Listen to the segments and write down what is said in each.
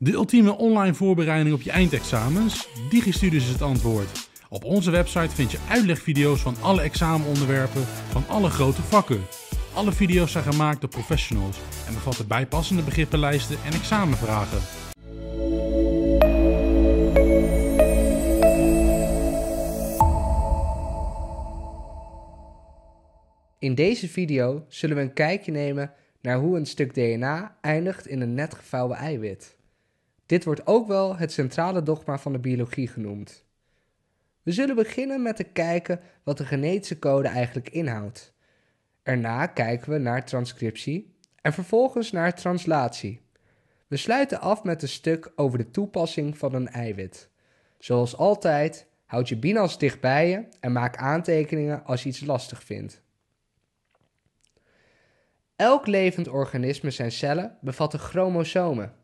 De ultieme online voorbereiding op je eindexamens? DigiStudies is het antwoord. Op onze website vind je uitlegvideo's van alle examenonderwerpen van alle grote vakken. Alle video's zijn gemaakt door professionals en bevatten bijpassende begrippenlijsten en examenvragen. In deze video zullen we een kijkje nemen naar hoe een stuk DNA eindigt in een net gevouwen eiwit. Dit wordt ook wel het centrale dogma van de biologie genoemd. We zullen beginnen met te kijken wat de genetische code eigenlijk inhoudt. Daarna kijken we naar transcriptie en vervolgens naar translatie. We sluiten af met een stuk over de toepassing van een eiwit. Zoals altijd, houd je binas dicht bij je en maak aantekeningen als je iets lastig vindt. Elk levend organisme zijn cellen bevatten chromosomen.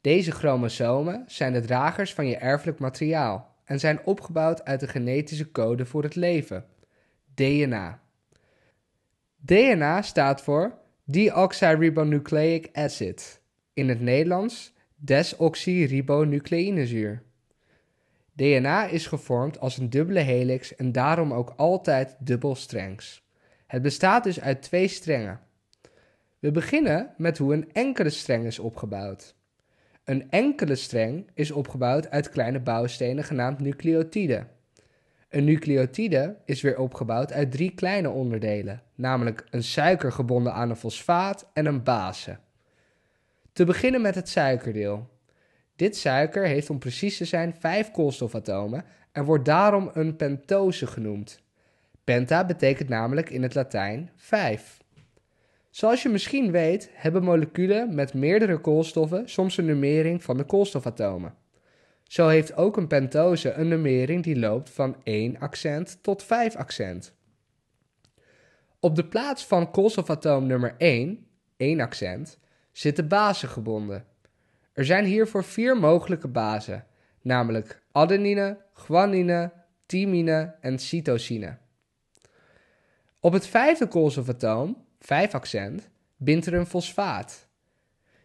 Deze chromosomen zijn de dragers van je erfelijk materiaal en zijn opgebouwd uit de genetische code voor het leven, DNA. DNA staat voor deoxyribonucleic acid, in het Nederlands desoxyribonucleïnezuur. DNA is gevormd als een dubbele helix en daarom ook altijd dubbelstrengs. Het bestaat dus uit twee strengen. We beginnen met hoe een enkele streng is opgebouwd. Een enkele streng is opgebouwd uit kleine bouwstenen genaamd nucleotiden. Een nucleotide is weer opgebouwd uit drie kleine onderdelen, namelijk een suiker gebonden aan een fosfaat en een base. Te beginnen met het suikerdeel. Dit suiker heeft om precies te zijn vijf koolstofatomen en wordt daarom een pentose genoemd. Penta betekent namelijk in het Latijn vijf. Zoals je misschien weet, hebben moleculen met meerdere koolstoffen soms een nummering van de koolstofatomen. Zo heeft ook een pentose een nummering die loopt van 1 accent tot 5 accent. Op de plaats van koolstofatoom nummer 1, 1 accent, zitten bazen gebonden. Er zijn hiervoor vier mogelijke bazen, namelijk adenine, guanine, thymine en cytosine. Op het vijfde koolstofatoom, 5-accent bindt er een fosfaat.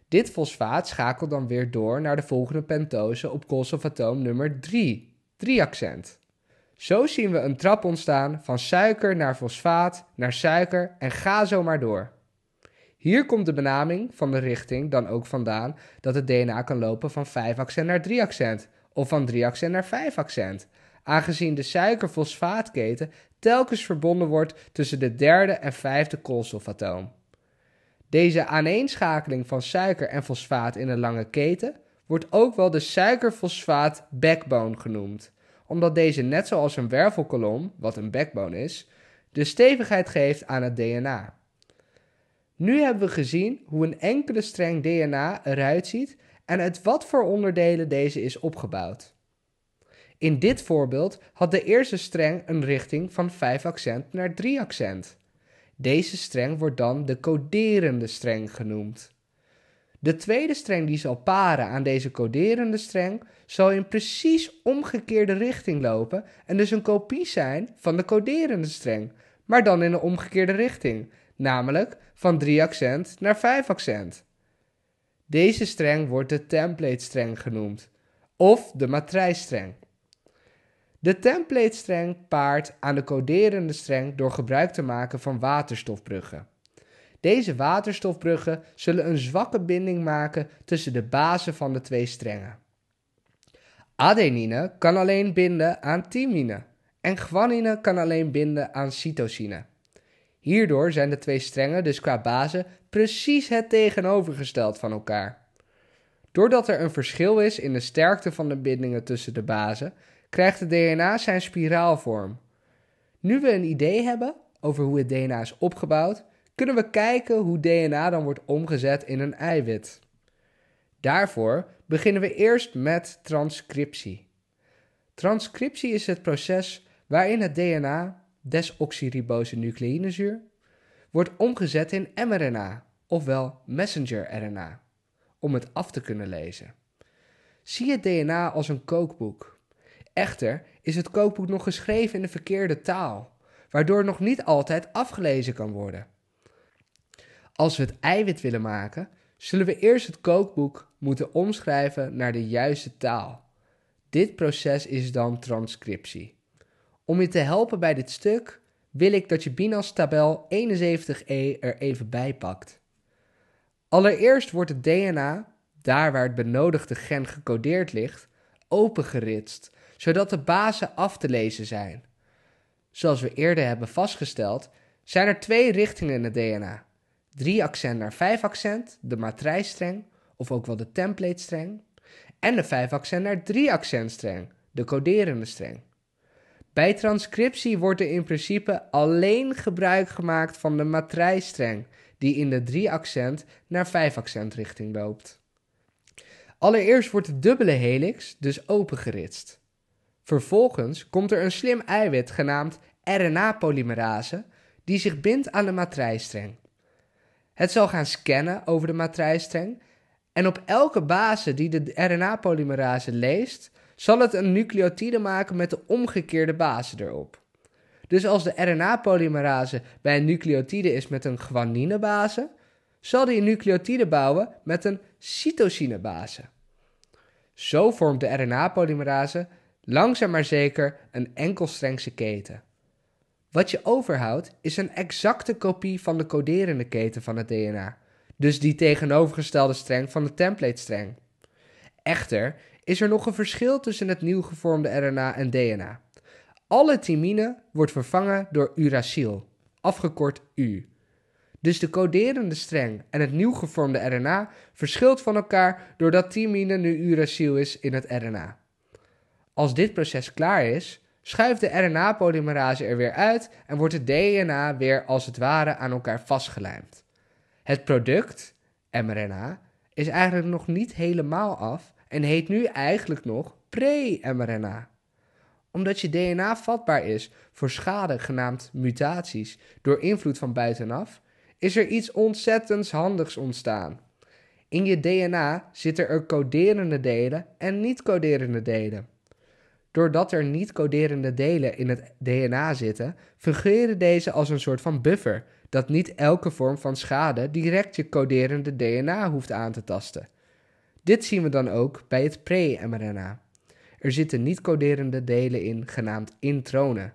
Dit fosfaat schakelt dan weer door naar de volgende pentose op koolstofatoom nummer 3, 3-accent. Zo zien we een trap ontstaan van suiker naar fosfaat, naar suiker en ga zo maar door. Hier komt de benaming van de richting dan ook vandaan dat het DNA kan lopen van 5-accent naar 3-accent of van 3-accent naar 5-accent aangezien de suikerfosfaatketen telkens verbonden wordt tussen de derde en vijfde koolstofatoom. Deze aaneenschakeling van suiker en fosfaat in een lange keten wordt ook wel de suikerfosfaat backbone genoemd, omdat deze net zoals een wervelkolom, wat een backbone is, de stevigheid geeft aan het DNA. Nu hebben we gezien hoe een enkele streng DNA eruit ziet en uit wat voor onderdelen deze is opgebouwd. In dit voorbeeld had de eerste streng een richting van 5 accent naar 3 accent. Deze streng wordt dan de coderende streng genoemd. De tweede streng die zal paren aan deze coderende streng zal in precies omgekeerde richting lopen en dus een kopie zijn van de coderende streng, maar dan in een omgekeerde richting, namelijk van 3 accent naar 5 accent. Deze streng wordt de template streng genoemd of de matrijsstreng. De template streng paart aan de coderende streng door gebruik te maken van waterstofbruggen. Deze waterstofbruggen zullen een zwakke binding maken tussen de bazen van de twee strengen. Adenine kan alleen binden aan thymine en guanine kan alleen binden aan cytosine. Hierdoor zijn de twee strengen dus qua bazen precies het tegenovergesteld van elkaar. Doordat er een verschil is in de sterkte van de bindingen tussen de bazen, krijgt het DNA zijn spiraalvorm. Nu we een idee hebben over hoe het DNA is opgebouwd, kunnen we kijken hoe DNA dan wordt omgezet in een eiwit. Daarvoor beginnen we eerst met transcriptie. Transcriptie is het proces waarin het DNA, nucleïnezuur) wordt omgezet in mRNA, ofwel messenger RNA, om het af te kunnen lezen. Zie het DNA als een kookboek. Echter is het kookboek nog geschreven in de verkeerde taal, waardoor het nog niet altijd afgelezen kan worden. Als we het eiwit willen maken, zullen we eerst het kookboek moeten omschrijven naar de juiste taal. Dit proces is dan transcriptie. Om je te helpen bij dit stuk wil ik dat je Binas tabel 71e er even bij pakt. Allereerst wordt het DNA, daar waar het benodigde gen gecodeerd ligt, opengeritst zodat de bazen af te lezen zijn. Zoals we eerder hebben vastgesteld, zijn er twee richtingen in het DNA. 3 accent naar 5 accent, de matrijsstreng, of ook wel de template streng, en de 5 accent naar 3 accent streng, de coderende streng. Bij transcriptie wordt er in principe alleen gebruik gemaakt van de matrijsstreng, die in de 3 accent naar 5 accent richting loopt. Allereerst wordt de dubbele helix dus opengeritst. Vervolgens komt er een slim eiwit genaamd RNA-polymerase die zich bindt aan de matrijstreng. Het zal gaan scannen over de matrijstreng, en op elke base die de RNA-polymerase leest, zal het een nucleotide maken met de omgekeerde base erop. Dus als de RNA-polymerase bij een nucleotide is met een guaninebase, zal die een nucleotide bouwen met een cytosinebase. Zo vormt de RNA-polymerase Langzaam maar zeker een enkelstrengse keten. Wat je overhoudt is een exacte kopie van de coderende keten van het DNA, dus die tegenovergestelde streng van de template streng. Echter is er nog een verschil tussen het nieuw gevormde RNA en DNA. Alle timine wordt vervangen door uracil, afgekort U. Dus de coderende streng en het nieuw gevormde RNA verschilt van elkaar doordat timine nu uracil is in het RNA. Als dit proces klaar is, schuift de RNA-polymerase er weer uit en wordt het DNA weer als het ware aan elkaar vastgelijmd. Het product, mRNA, is eigenlijk nog niet helemaal af en heet nu eigenlijk nog pre-mRNA. Omdat je DNA vatbaar is voor schade genaamd mutaties door invloed van buitenaf, is er iets ontzettends handigs ontstaan. In je DNA zitten er coderende delen en niet-coderende delen. Doordat er niet coderende delen in het DNA zitten, fungeren deze als een soort van buffer, dat niet elke vorm van schade direct je coderende DNA hoeft aan te tasten. Dit zien we dan ook bij het pre-mRNA. Er zitten niet coderende delen in, genaamd intronen.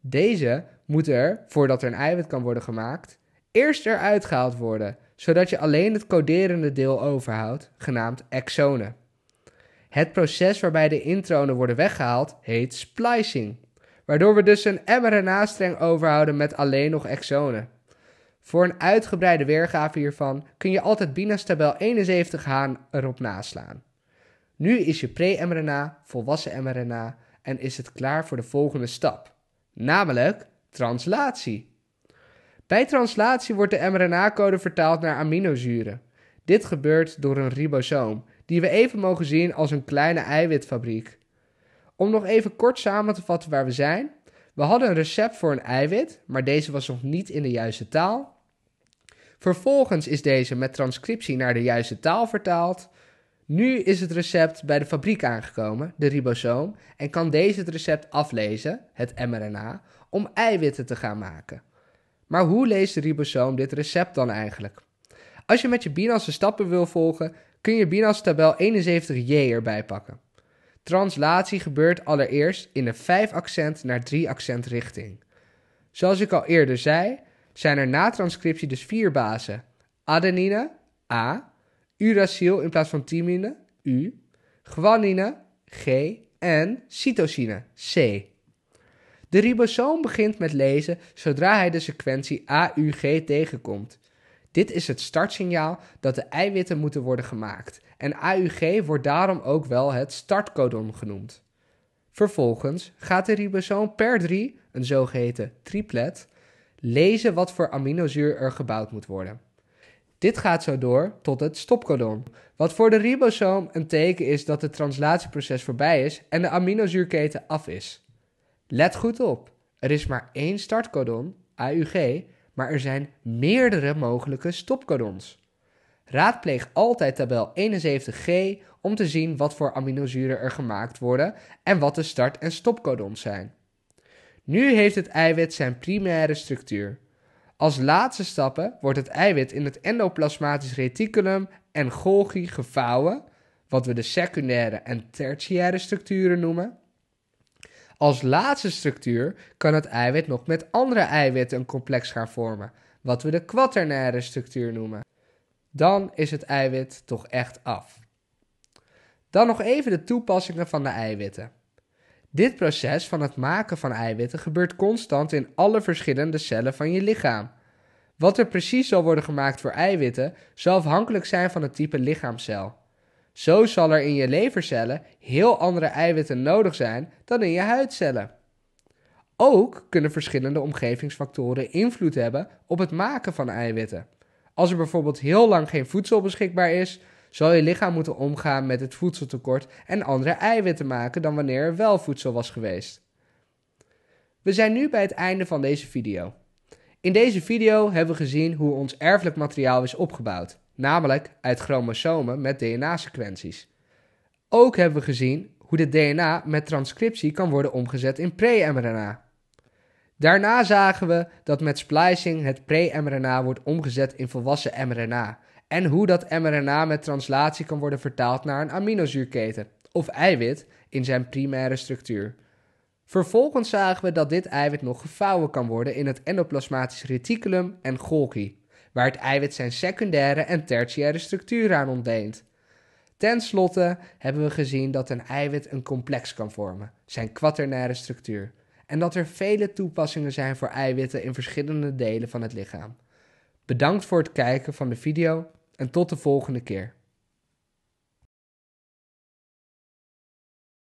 Deze moeten er, voordat er een eiwit kan worden gemaakt, eerst eruit gehaald worden, zodat je alleen het coderende deel overhoudt, genaamd exonen. Het proces waarbij de intronen worden weggehaald heet splicing, waardoor we dus een mRNA-streng overhouden met alleen nog exonen. Voor een uitgebreide weergave hiervan kun je altijd Binas tabel 71H erop naslaan. Nu is je pre-mRNA volwassen mRNA en is het klaar voor de volgende stap, namelijk translatie. Bij translatie wordt de mRNA-code vertaald naar aminozuren. Dit gebeurt door een ribosoom die we even mogen zien als een kleine eiwitfabriek. Om nog even kort samen te vatten waar we zijn. We hadden een recept voor een eiwit, maar deze was nog niet in de juiste taal. Vervolgens is deze met transcriptie naar de juiste taal vertaald. Nu is het recept bij de fabriek aangekomen, de ribosoom, en kan deze het recept aflezen, het mRNA, om eiwitten te gaan maken. Maar hoe leest de ribosoom dit recept dan eigenlijk? Als je met je biologische stappen wil volgen, kun je BINAS tabel 71j erbij pakken. Translatie gebeurt allereerst in de 5 accent naar 3 accent richting. Zoals ik al eerder zei, zijn er na transcriptie dus vier bazen. Adenine, A, uracil in plaats van timine, U, guanine, G en cytosine, C. De ribosoom begint met lezen zodra hij de sequentie AUG tegenkomt. Dit is het startsignaal dat de eiwitten moeten worden gemaakt. En AUG wordt daarom ook wel het startcodon genoemd. Vervolgens gaat de ribosoom per 3, een zogeheten triplet, lezen wat voor aminozuur er gebouwd moet worden. Dit gaat zo door tot het stopcodon, wat voor de ribosoom een teken is dat het translatieproces voorbij is en de aminozuurketen af is. Let goed op, er is maar één startcodon, AUG, maar er zijn meerdere mogelijke stopcodons. Raadpleeg altijd tabel 71G om te zien wat voor aminozuren er gemaakt worden en wat de start- en stopcodons zijn. Nu heeft het eiwit zijn primaire structuur. Als laatste stappen wordt het eiwit in het endoplasmatisch reticulum en Golgi gevouwen, wat we de secundaire en tertiaire structuren noemen. Als laatste structuur kan het eiwit nog met andere eiwitten een complex gaan vormen, wat we de quaternaire structuur noemen. Dan is het eiwit toch echt af. Dan nog even de toepassingen van de eiwitten. Dit proces van het maken van eiwitten gebeurt constant in alle verschillende cellen van je lichaam. Wat er precies zal worden gemaakt voor eiwitten zal afhankelijk zijn van het type lichaamcel. Zo zal er in je levercellen heel andere eiwitten nodig zijn dan in je huidcellen. Ook kunnen verschillende omgevingsfactoren invloed hebben op het maken van eiwitten. Als er bijvoorbeeld heel lang geen voedsel beschikbaar is, zal je lichaam moeten omgaan met het voedseltekort en andere eiwitten maken dan wanneer er wel voedsel was geweest. We zijn nu bij het einde van deze video. In deze video hebben we gezien hoe ons erfelijk materiaal is opgebouwd namelijk uit chromosomen met DNA-sequenties. Ook hebben we gezien hoe de DNA met transcriptie kan worden omgezet in pre-mRNA. Daarna zagen we dat met splicing het pre-mRNA wordt omgezet in volwassen mRNA en hoe dat mRNA met translatie kan worden vertaald naar een aminozuurketen of eiwit in zijn primaire structuur. Vervolgens zagen we dat dit eiwit nog gevouwen kan worden in het endoplasmatisch reticulum en Golgi waar het eiwit zijn secundaire en tertiaire structuur aan ontleent. Ten slotte hebben we gezien dat een eiwit een complex kan vormen, zijn quaternaire structuur, en dat er vele toepassingen zijn voor eiwitten in verschillende delen van het lichaam. Bedankt voor het kijken van de video en tot de volgende keer.